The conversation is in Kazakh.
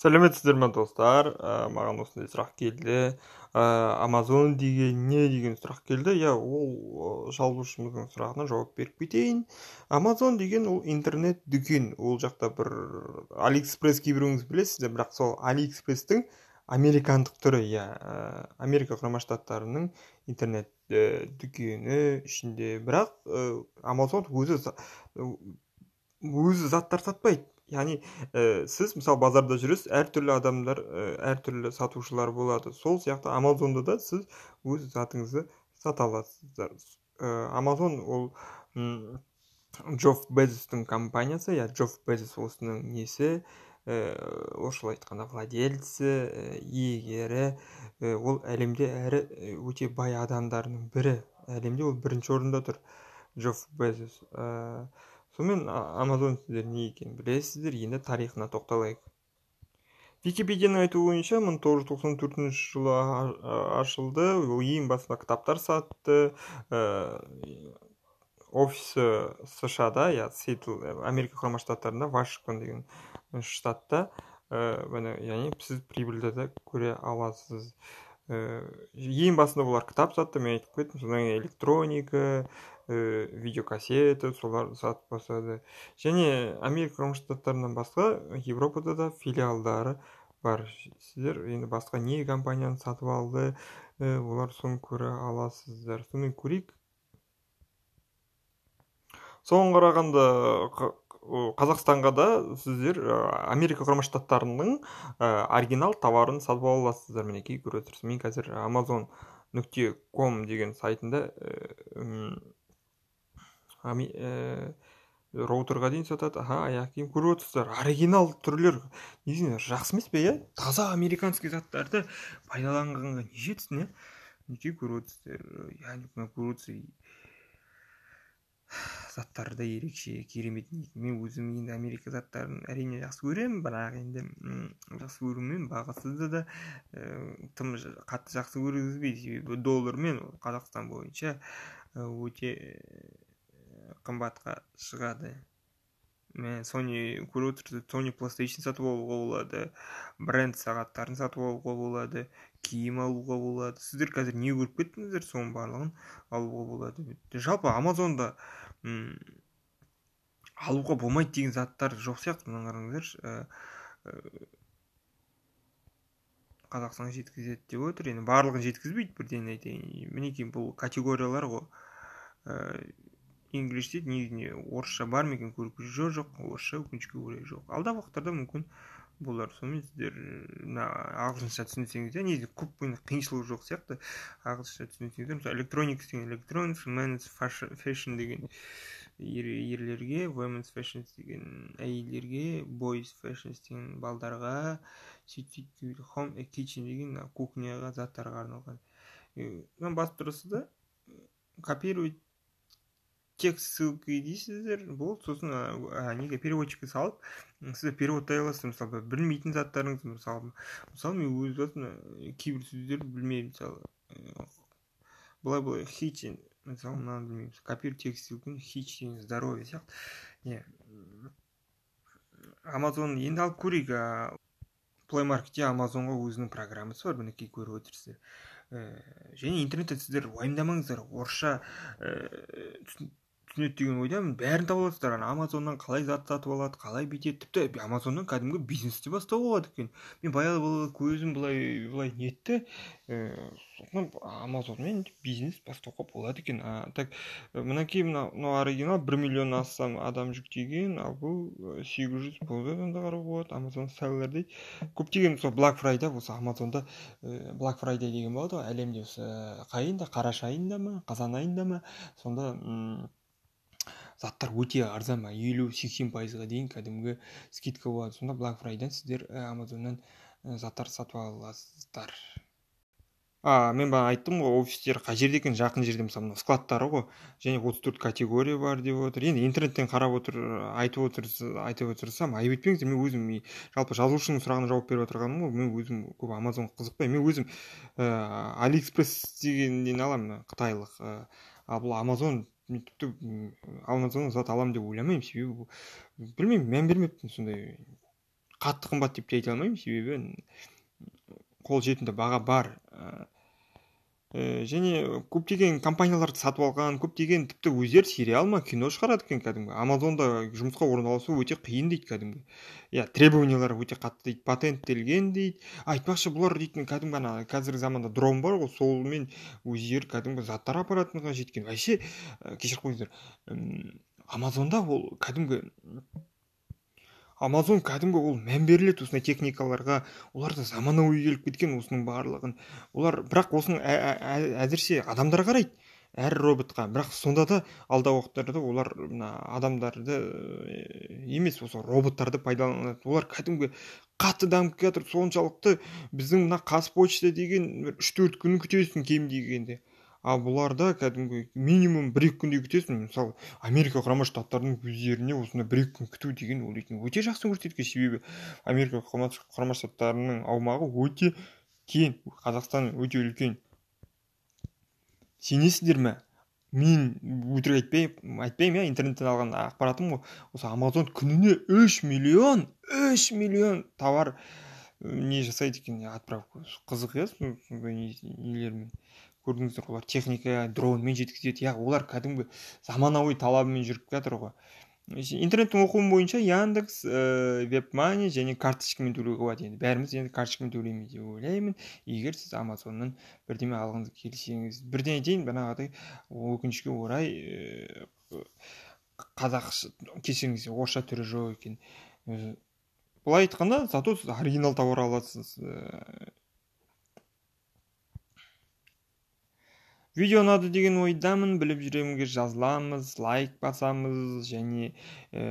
сәлеметсіздер ме достар ә, маған осындай сұрақ келді ә, амазон деген не деген сұрақ келді иә ол жазушымыздың сұрағына жауап беріп кетейін амазон деген ол интернет дүкен ол жақта бір алиэкспресс кейбіреуіңіз білесіздер бірақ сол алиэкспресстің американдық түрі иә ә, америка құрама штаттарының интернет дүкені ішінде бірақ ә, амазон өзі өзі заттар сатпайды яғни ә, сіз мысалы базарда жүресіз әртүрлі адамдар ә, әртүрлі сатушылар болады сол сияқты амазонда да сіз өз затыңызды сата аласыздар ә, амазон ол ұм, джофф безостың компаниясы иә джофф безос осының несі ә, орысшалай айтқанда владельцы ә, иегері ә, ол әлемде әрі өте бай адамдардың бірі әлемде ол бірінші орында тұр джофф безос сонымен амазон сіздер не екенін білесіздер енді тарихына тоқталайық википедияның мың 1994 жылы ашылды ол ең басында кітаптар сатты ә, офисі сша да иә сетл ә, америка құрама штаттарында вашингтон деген штатта ә, яғни сіз прибыльді көре аласыз Э, ең басында олар кітап сатты мен айтып кеттім содан кейін электроника ә, э, видеокассета солар сатып бастады және америка құрама штаттарынан басқа европада да филиалдары бар сіздер енді басқа не компанияны сатып алды ә, олар соны көре аласыздар сонымен көрейік соған қарағанда қазақстанға да сіздер америка құрама штаттарының оригинал товарын сатып ала аласыздар мінекей көріп мен қазір amazon нүкте ком деген сайтында э, э, роутерға дейін сатады аха аяқ киім көріп отырсыздар оригинал түрлер не жақсы емес пе иә таза американский заттарды пайдаланғанға не жетсін иә мінекей көріп отырсыздар яғни көріп заттары да ерекше керемет мен өзім енді америка заттарын әрине жақсы көремін бірақ енді жақсы көрумен бағасызды да ә, тым қатты жақсы көргізбейді себебі доллармен қазақстан бойынша э, өте э, қымбатқа шығады мен сони көріп сони плейстейшн сатып алуға болады бренд сағаттарын сатып алуға болады киім алуға болады сіздер қазір не көріп кеттіңіздер соның барлығын алуға болады жалпы амазонда алуға болмайды деген заттар жоқ сияқты мына қараңыздаршы қазақстанға жеткізеді деп отыр енді барлығын жеткізбейді бірден айтайын мінекей бұл категориялар ғой инглиш дейді негізінде орысша бар ма екен көріп жоқ жоқ орысша өкінішке орай жоқ алдағы уақыттарда мүмкін болар сонымен сіздер мына ағылшынша түсінсеңіздер негізі көп қиыншылығы жоқ сияқты ағылшынша түсінсеңіздер мысалы электроникс деген электроникс менс фэшн деген ерлерге women's fashion деген әйелдерге boys fashion деген балдарға сөйтіп сөйтіп home kitchen деген кухняға заттарға арналған басып тұрсыз да копировать текст ссылка дейсіздер болды сосын ә, неге переводчикке салып сіздер переводтай аласыздар мысалы білмейтін заттарыңыз мысалы мысалы мен өз басым кейбір сөздерді білмеймін мысалы былай былай хич мысалы мынаны білмеймін копир текст ссылкн хич здоровье сияқты не амазон енді алып көрейік плей маркетте амазонға өзінің программасы бар мінекей көріп отырсыздар және интернетте сіздер уайымдамаңыздар орысша түсінеді деген ойдамын бәрін таба аласыздар ана амазоннан қалай зат сатып алады қалай бүйтеді тіпті амазоннан кәдімгі бизнес те бастауға болады екен мен баяғы көзім былай былай нетті ііі э, амазонмен бизнес бастауға болады екен а так мінекей мынау оригинал бір миллионнан астам адам жүктеген ал бұл э, сегіз жүз болжадан да қарауға болады амазон дейді көптеген сол блак фрайда осы амазонда блак э, фрайда деген болады ғой әлемде осы қай айында қараша айында ма қазан айында ма сонда заттар өте арзан мына елу сексен пайызға дейін кәдімгі скидка болады сонда блак фрайден сіздер амазоннан э, э, заттар сатып аласыздар а мен баға айттым ғой офистер қай жерде екен жақын жерде мысалы мына складтары ғой және 34 категория бар деп отыр енді интернеттен қарап отыр айтып отыр айтып отырсам айып етпеңіздер мен өзім жалпы жазушының сұрағына жауап беріп отырғаным ғой мен өзім көп амазонға қызықпаймын мен өзім ә, алиэкспресс дегеннен аламын қытайлық ә, ал бұл амазон мен тіпті алматыдан зат аламын деп ойламаймын себебі білмеймін мән бермеппін сондай қатты қымбат деп те айта алмаймын себебі қол баға бар ә, және э, көптеген компанияларды сатып алған көптеген тіпті өздері сериал ма кино шығарады екен кәдімгі амазонда жұмысқа орналасу өте қиын дейді кәдімгі иә требованиялар өте қатты дейді патенттелген дейді айтпақшы бұлар дейтін кәдімгі ана қазіргі заманда дрон бар ғой солмен өздері кәдімгі заттар апаратынға жеткен вообще ә, кешіріп қойыңыздар амазонда ол кәдімгі амазон кәдімгі ол мән беріледі осындай техникаларға олар да заманауи келіп кеткен осының барлығын олар бірақ осының ә, ә, ә, әзірше адамдар қарайды әр роботқа бірақ сонда да алдағы уақыттарда олар мына адамдарды э, емес осы роботтарды пайдаланады олар кәдімгі қатты дамып келе жатыр соншалықты біздің мына қазпочта деген үш төрт күн күтесің кем дегенде ал бұларда кәдімгі минимум бір екі күндей күтесің мысалы америка құрама штаттарының өздеріне осындай бір екі күн күту деген ол дейтін өте жақсы көрсеткіш себебі америка құрама штаттарының аумағы өте кең қазақстан өте үлкен сенесіздер ме мен өтірік айтпаймын айтпаймын иә интернеттен алған ақпаратым ғой осы амазон күніне үш миллион үш миллион товар не жасайды екен отправку қызық иә сондай нелермен көрдіңіздер олар техника дронмен жеткізеді иә олар кәдімгі заманауи талабымен жүріп жатыр ғой интернеттің оқуым бойынша яндекс ә, вебмани және карточкамен төлеуге болады енді бәріміз енді карточкамен төлейміз деп ойлаймын егер сіз амазоннан бірдеме алғыңыз келсеңіз бірден айтайын бағанағыдай өкінішке орай ә, э, қазақ кешіріңіз орысша түрі жоқ екен э, былай айтқанда зато сіз оригинал тауар аласыз э. видео ұнады деген ойдамын біліп жүремінге жазыламыз лайк басамыз және э,